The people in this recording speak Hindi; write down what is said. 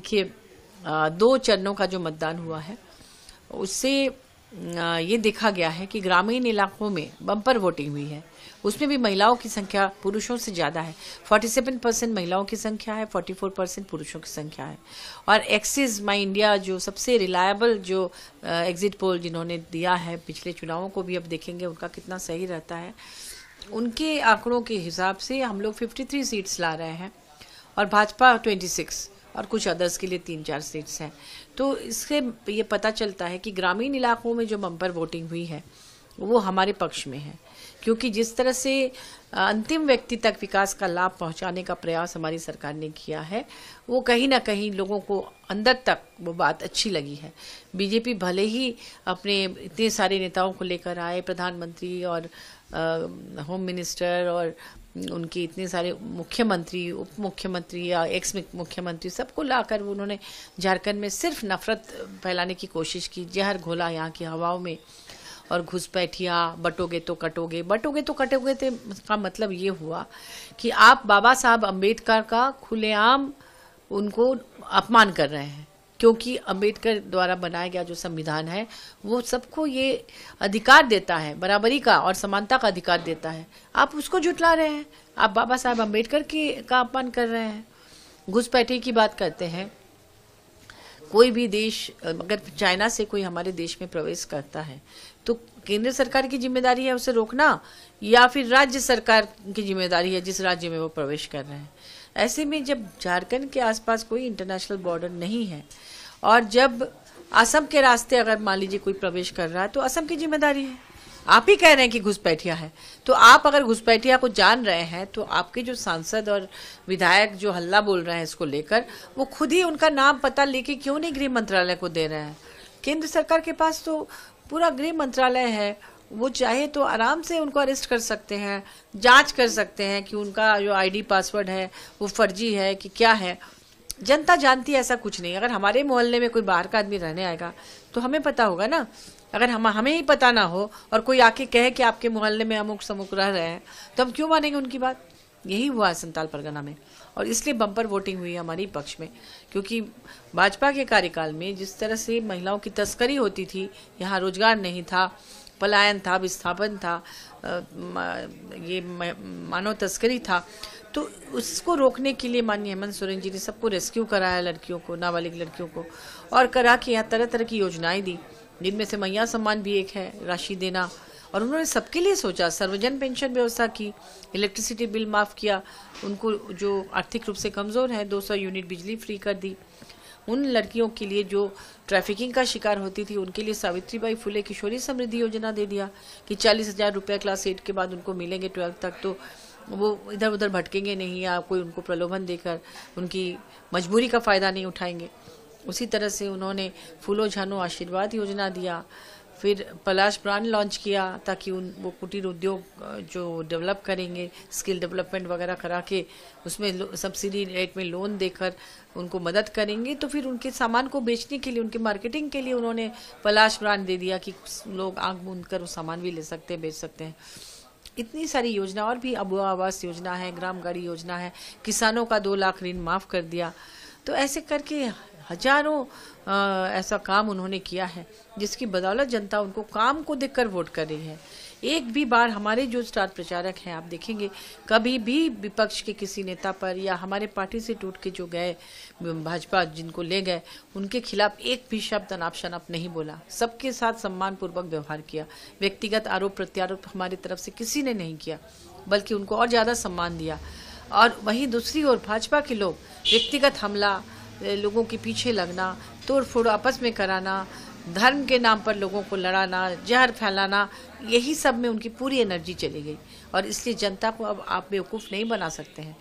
देखिए दो चरणों का जो मतदान हुआ है उससे ये देखा गया है कि ग्रामीण इलाकों में बम्पर वोटिंग हुई है उसमें भी महिलाओं की संख्या पुरुषों से ज़्यादा है 47 परसेंट महिलाओं की संख्या है 44 परसेंट पुरुषों की संख्या है और एक्सिस माई इंडिया जो सबसे रिलायबल जो एग्जिट पोल जिन्होंने दिया है पिछले चुनावों को भी अब देखेंगे उनका कितना सही रहता है उनके आंकड़ों के हिसाब से हम लोग फिफ्टी सीट्स ला रहे हैं और भाजपा ट्वेंटी और कुछ अदर्स के लिए तीन चार सीट्स हैं तो इससे ये पता चलता है कि ग्रामीण इलाकों में जो बम्पर वोटिंग हुई है वो हमारे पक्ष में है क्योंकि जिस तरह से अंतिम व्यक्ति तक विकास का लाभ पहुंचाने का प्रयास हमारी सरकार ने किया है वो कहीं ना कहीं लोगों को अंदर तक वो बात अच्छी लगी है बीजेपी भले ही अपने इतने सारे नेताओं को लेकर आए प्रधानमंत्री और होम मिनिस्टर और उनके इतने सारे मुख्यमंत्री उप मुख्यमंत्री या एक्स मुख्यमंत्री सबको लाकर उन्होंने झारखंड में सिर्फ नफरत फैलाने की कोशिश की जहर घोला यहाँ की हवाओं में और घुसपैठिया बटोगे तो कटोगे बटोगे तो कटोगे थे का मतलब ये हुआ कि आप बाबा साहब अम्बेडकर का खुलेआम उनको अपमान कर रहे हैं क्योंकि अंबेडकर द्वारा बनाया गया जो संविधान है वो सबको ये अधिकार देता है बराबरी का और समानता का अधिकार देता है आप उसको जुटला रहे हैं आप बाबा साहेब अम्बेडकर के का अपमान कर रहे हैं घुसपैठे की बात करते हैं कोई भी देश अगर चाइना से कोई हमारे देश में प्रवेश करता है तो केंद्र सरकार की जिम्मेदारी है उसे रोकना या फिर राज्य सरकार की जिम्मेदारी है जिस राज्य में वो प्रवेश कर रहे हैं ऐसे में जब झारखंड के आसपास कोई इंटरनेशनल बॉर्डर नहीं है और जब असम के रास्ते अगर मान लीजिए कोई प्रवेश कर रहा है तो असम की जिम्मेदारी है आप ही कह रहे हैं कि घुसपैठिया है तो आप अगर घुसपैठिया को जान रहे हैं तो आपके जो सांसद और विधायक जो हल्ला बोल रहे हैं इसको लेकर वो खुद ही उनका नाम पता लेके क्यों नहीं गृह मंत्रालय को दे रहे हैं केंद्र सरकार के पास तो पूरा गृह मंत्रालय है वो चाहे तो आराम से उनको अरेस्ट कर सकते हैं जांच कर सकते हैं कि उनका जो आईडी पासवर्ड है वो फर्जी है कि क्या है जनता जानती है ऐसा कुछ नहीं अगर हमारे मोहल्ले में कोई बाहर का आदमी रहने आएगा तो हमें पता होगा ना अगर हम हमें ही पता ना हो और कोई आके कहे कि आपके मोहल्ले में अमुक समुक रह रहे हैं तो हम क्यों मानेंगे उनकी बात यही हुआ है संताल परगना में और इसलिए बम्पर वोटिंग हुई हमारी पक्ष में क्योंकि भाजपा के कार्यकाल में जिस तरह से महिलाओं की तस्करी होती थी यहाँ रोजगार नहीं था पलायन था विस्थापन था ये मानव तस्करी था तो उसको रोकने के लिए माननीय हेमंत सोरेन जी ने सबको रेस्क्यू कराया लड़कियों को नाबालिग लड़कियों को और करा के यहाँ तरह तरह की योजनाएं दी जिनमें से मैया सम्मान भी एक है राशि देना और उन्होंने सबके लिए सोचा सर्वजन पेंशन व्यवस्था की इलेक्ट्रिसिटी बिल माफ़ किया उनको जो आर्थिक रूप से कमज़ोर है 200 यूनिट बिजली फ्री कर दी उन लड़कियों के लिए जो ट्रैफिकिंग का शिकार होती थी उनके लिए सावित्रीबाई फुले किशोरी समृद्धि योजना दे दिया कि चालीस हज़ार रुपये क्लास एट के बाद उनको मिलेंगे ट्वेल्थ तक तो वो इधर उधर भटकेंगे नहीं या कोई उनको प्रलोभन देकर उनकी मजबूरी का फ़ायदा नहीं उठाएंगे उसी तरह से उन्होंने फूलो झानो आशीर्वाद योजना दिया फिर पलाश ब्रांड लॉन्च किया ताकि उन वो कुटीर उद्योग जो डेवलप करेंगे स्किल डेवलपमेंट वगैरह करा के उसमें सब्सिडी रेट में लोन देकर उनको मदद करेंगे तो फिर उनके सामान को बेचने के लिए उनकी मार्केटिंग के लिए उन्होंने पलाश ब्रांड दे दिया कि लोग आँख बूंद कर वो सामान भी ले सकते हैं बेच सकते हैं इतनी सारी योजना और भी अबुआ आवास योजना है ग्राम गाड़ी योजना है किसानों का दो लाख ऋण माफ़ कर दिया तो ऐसे करके हजारों ऐसा काम उन्होंने किया है जिसकी बदौलत जनता उनको काम को देखकर वोट कर रही है एक भी बार हमारे जो स्टार प्रचारक हैं आप देखेंगे कभी भी विपक्ष के किसी नेता पर या हमारे पार्टी से टूट के जो गए भाजपा जिनको ले गए उनके खिलाफ एक भी शब्द अनाप शनाप नहीं बोला सबके साथ सम्मानपूर्वक व्यवहार किया व्यक्तिगत आरोप प्रत्यारोप हमारी तरफ से किसी ने नहीं किया बल्कि उनको और ज़्यादा सम्मान दिया और वहीं दूसरी ओर भाजपा के लोग व्यक्तिगत हमला लोगों के पीछे लगना तोड़फोड़ आपस में कराना धर्म के नाम पर लोगों को लड़ाना जहर फैलाना यही सब में उनकी पूरी एनर्जी चली गई और इसलिए जनता को अब आप बेवकूफ़ नहीं बना सकते हैं